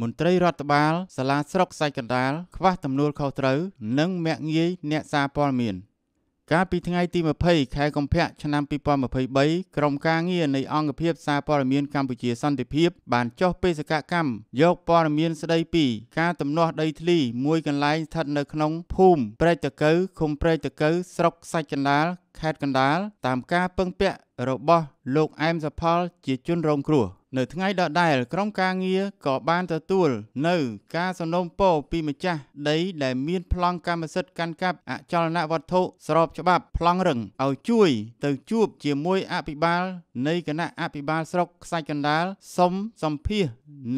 មន្ត្រីរដ្ឋបាល សាលាស្រុកសាច់កណ្ដាលខ្វះទំនួលខុសត្រូវនិងមាក់ងាយអ្នកសារព័ត៌មាន កាលពីថ្ងៃទី20ខែកុម្ភៈឆ្នាំ2023ក្រមការងារនៃអង្គភាពសារព័ត៌មានកម្ពុជាសន្តិភាព បានចុះបេសកកម្មយកព័ត៌មានស្ដីពី ការទំនាស់ដីធ្លីមួយកន្លែងស្ថិតនៅក្នុងភូមិព្រែកតកូវឃុំព្រែកតកូវស្រុកសាច់កណ្ដាលខេត្តកណ្ដាលតាមការពឹងពាក់របស់លោកអែមសផល ជាជនរងគ្រោះនៅថ្ងៃដដែលក្រុមការងារក៏បានទទួលនៅការសំណូមពរពីម្ចាស់ដីដែលមានប្លង់កម្មសិទ្ធិកាន់កាប់អចលនវត្ថុស្របច្បាប់ប្លង់រឹងឲ្យជួយទៅជួបជាមួយអភិបាលនៃគណៈអភិបាលស្រុកខ្សាច់កណ្ដាលសុំសម្ភាស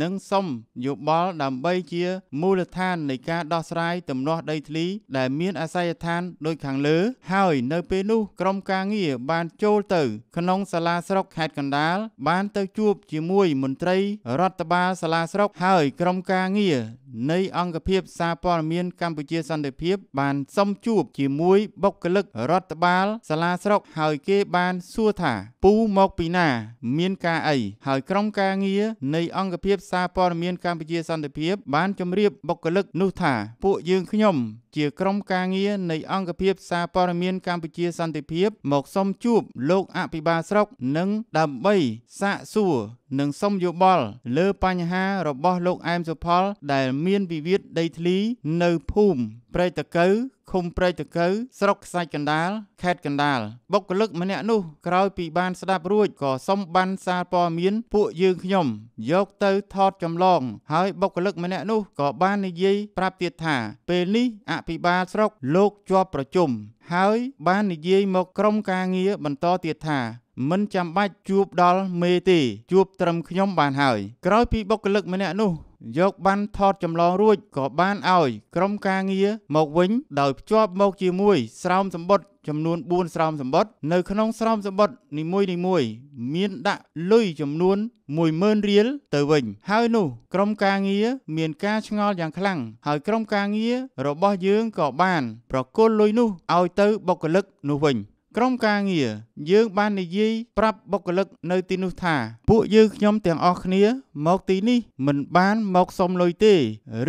និងសុំយោបល់ដើម្បីជាមូលដ្ឋាននៃការដោះស្រាយទំនាស់ដីធ្លី ដែលមាន អាសយដ្ឋានដូចខាងលើ ហើយនៅពេលនោះក្រុមការងារបានចូលទៅ ក្នុង សាលាស្រុកខេត្តកណ្ដាលបានទៅជួបជាមួយមន្ត្រី រដ្ឋបាលសាលាស្រុក ហើយក្រុមការងារនៃ អង្គភាពសារព័ត៌មាន កម្ពុជាសន្តិភាព បានសុំជួបជាមួយបុគ្គលិករដ្ឋបាល សាលាស្រុក ហើយគេបានសួរថាពូមកមកពីណា មានការអីហើយក្រុមការងារនៃអង្គភាពសារព័ត៌មានកម្ពុជាសន្តិភាពបានជម្រាបបុគ្គលិកនោះថាពួកយើងខ្ញុំជាក្រុមការងារនៃអង្គភាព សារព័ត៌មានកម្ពុជាសន្តិភាព មកសុំជួបលោកអភិបាលស្រុក និង ដើម្បីសាកសួរនិងសុំយោបល់លើបញ្ហារបស់លោកអែមសុផល ដែល មានវិវាទដីធ្លីនៅភូមិព្រៃតកៅឃុំព្រៃតកៅស្រុកខ្សាច់កណ្ដាលខេត្តកណ្ដាលបុគ្គលិកម្នាក់នោះក្រោយពីបានស្ដាប់រួចក៏សុំបានសារព័ត៌មានពួកយើងខ្ញុំ យកទៅ ថតចម្លងហើយបុគ្គលិកម្នាក់នោះក៏បាននិយាយប្រាប់ទៀតថាពេលនេះអភិបាលស្រុក លោកជាប់ប្រជុំហើយបាននិយាយមកក្រុមការងារបន្តទៀតថាមិនចាំបាច់ជួបដល់មេទេ ជួបត្រឹមខ្ញុំបានហើយ ក្រោយពីបុគ្គលិកម្នាក់នោះយកប័ណ្ណថតចម្លងរួចក៏ បានឲ្យ ក្រុមការងារមកវិញដោយភ្ជាប់មកជាមួយ ស្រោមសម្បត្តិចំនួន4ស្រោមសម្បត្តិនៅក្នុងស្រោមសម្បត្តិនីមួយនីមួយ មានដាក់លុយចំនួន10000រៀលទៅវិញ ហើយនោះ ក្រុមការងារមានការឆ្ងល់យ៉ាងខ្លាំងហើយក្រុមការងាររបស់យើងក៏បាន ប្រគល់លុយនោះឲ្យទៅបុគ្គលិកនោះវិញ ក្រុមការងារយើងបាននិយាយប្រាប់បុគ្គលិកនៅទីនោះថាពួកយើងខ្ញុំទាំងអស់គ្នាមកទីនេះមិនបានមកសុំលុយទេ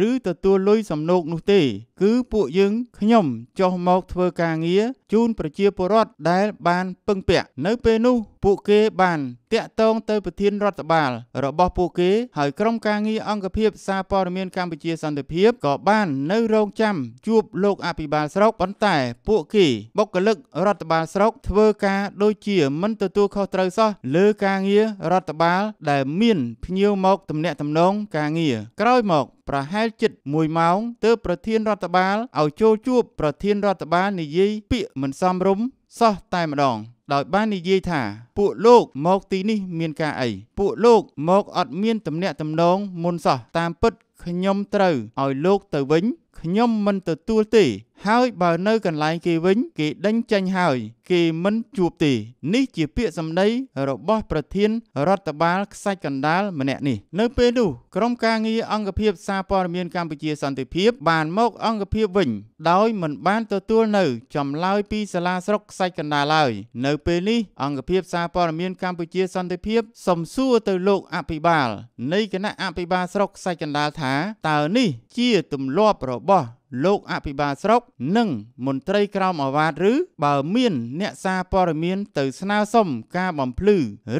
ឬទទួលលុយសំណូកនោះទេ គឺពួកយើងខ្ញុំចុះមកធ្វើការងារជូនប្រជាពលរដ្ឋដែលបាន ពឹងពាក់នៅពេលនោះ ពួកគេបានតាក់ទងទៅប្រធានរដ្ឋបាល របស់ពួកគេហើយក្រុមការងារអង្គភាព សារព័ត៌មាន កម្ពុជាសន្តិភាពក៏បាននៅ រងចាំជួបលោកអភិបាលស្រុកប៉ុន្តែពួកគេ បុគ្គលិករដ្ឋបាលស្រុកធ្វើការដូចជាមិនទទួលខុសត្រូវសោះលើការងាររដ្ឋបាល ដែលមានភ្ញៀវមកទំនាក់ទំនងការងារក្រោយមក ប្រហែលជិត1ម៉ោងទើបប្រធានរដ្ឋបាលឲ្យចូលជួបប្រធានរដ្ឋបាលនិយាយពាក្យមិនសមរម្យសោះតែម្ដងដោយបាននិយាយថា ពួកលោកមកទីនេះមានការអីពួកលោកមកអត់មានទំនាក់ទំនងមុនសោះតាមពិតខ្ញុំត្រូវឲ្យលោកទៅវិញខ្ញុំមិនទទួលទេហើយបើនៅកន្លែងគេវិញ គេដេញចេញហើយ គេមិនជួបទេនេះជាពាក្យសម្ដីរបស់ប្រធានរដ្ឋបាលខ្សាច់កណ្ដាលម្នាក់នេះនៅ ពេលនោះក្រុមការងារអង្គភាពសារព័ត៌មានកម្ពុជាសន្តិភាព បានមក អង្គភាពវិញ ដោយមិនបានទទួលនៅចម្លើយពីសាលាស្រុកខ្សាច់កណ្ដាលឡើយនៅពេលនេះអង្គភាពសារព័ត៌មាន កម្ពុជាសន្តិភាព សំសួរទៅលោកអភិបាលនៃគណៈអភិបាលស្រុកខ្សាច់កណ្ដាលថាតើនេះ ជាទម្លាប់របស់លោកអភិបាលស្រុកនិង មន្ត្រី ក្រមអាវ៉ាតឬបើមានអ្នកសារព័ត៌មានទៅស្នើសុំការបំភ្លឺ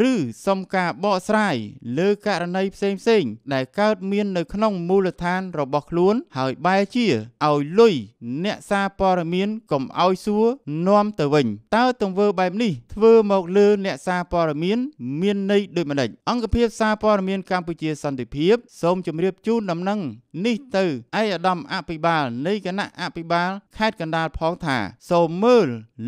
ឬសុំការបកស្រាយលើករណីផ្សេងៗដែលកើតមាន នៅក្នុងមូលដ្ឋាន របស់ខ្លួន ហើយបែរជាឲ្យលុយអ្នកសារព័ត៌មានកុំឲ្យសួរ នាំទៅវិញតើទង្វើបែបនេះធ្វើមកលើ អ្នកសារព័ត៌មានមានន័យដូចម្ដេចអង្គភាពសារព័ត៌មានកម្ពុជាសន្តិភាព សូមជម្រាបជូនដំណឹងនេះទៅឯកឧត្តមអភិបាលនៃគណៈអភិបាល ខេត្តកណ្ដាលផងថាសូមមើល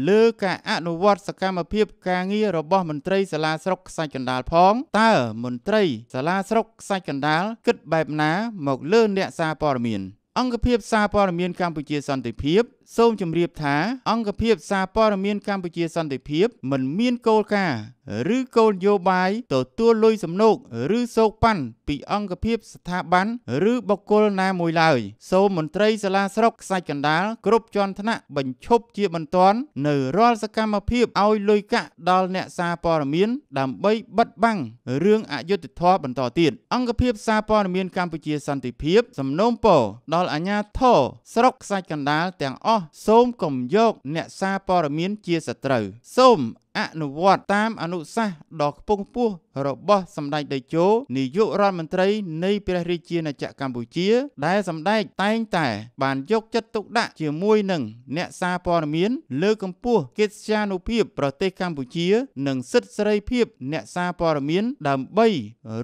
លើការអនុវត្តសកម្មភាព ការងាររបស់មន្ត្រីសាលាស្រុកខ្សាច់កណ្ដាលផងតើមន្ត្រី សាលាស្រុកខ្សាច់កណ្ដាលគិតបែបណាមកលើអ្នកសារព័ត៌មាន អង្គភាព សារព័ត៌មានកម្ពុជាសន្តិភាពសូមជម្រាបថាអង្គភាពសារព័ត៌មានកម្ពុជាសន្តិភាព មិនមានគោលការណ៍ឬគោលនយោបាយទទួលលុយសំណូកឬសោកប៉ាន់ពីអង្គភាពស្ថាប័នឬបុគ្គលណាមួយឡើយសូមមន្ត្រីសាលាស្រុកខ្សាច់កណ្ដាលគ្រប់ជាន់ថ្នាក់បញ្ឈប់ជាបន្ទាន់នៅរាល់សកម្មភាពឲ្យលុយកាក់ដល់អ្នកសារព័ត៌មាន ដើម្បីបិទបាំងរឿងអយុត្តិធម៌បន្តទៀតអង្គភាព សារព័ត៌មានកម្ពុជាសន្តិភាពសំណូមពរដល់អាជ្ញាធរស្រុកខ្សាច់កណ្ដាលទាំងអស់សូមកុំយកអ្នកសារព័ត៌មានជាសត្រូវសូមអនុវត្តតាមអនុសាសន៍ដ៏ខ្ពង់ខ្ពស់របស់សម្ដេចតេជោនាយករដ្ឋមន្ត្រី នៃព្រះរាជាណាចក្រកម្ពុជា ដែលសម្ដេចតែងតែបានយកចិត្តទុកដាក់ជាមួយនឹងអ្នកសារព័ត៌មានលើកម្ពស់កិត្យានុភាពប្រទេសកម្ពុជា និងសិទ្ធិសេរីភាព អ្នកសារព័ត៌មាន ដើម្បី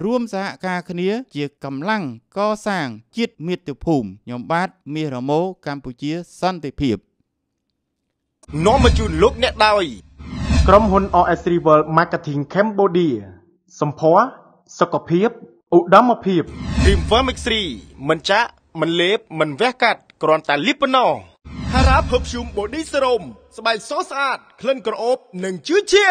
រួមសហការគ្នាជាកម្លាំងកសាងជាតិមាតុភូមិខ្ញុំបាទមាសរមោកម្ពុជាសន្តិភាពនាំមកជូនលោកអ្នកដោយក្រុមហ៊ុន OS3 World Marketing Cambodia សម្ភារសុខភាពឧត្តមភាព Dreamwear Mix 3មិនចាក់មិនលេបមិនវះកាត់គ្រាន់តែលាបប៉ុណ្ណោះ Hara Perfume Body Serum ស្បែកសស្អាតក្លិនក្រអូបនិងជឿជា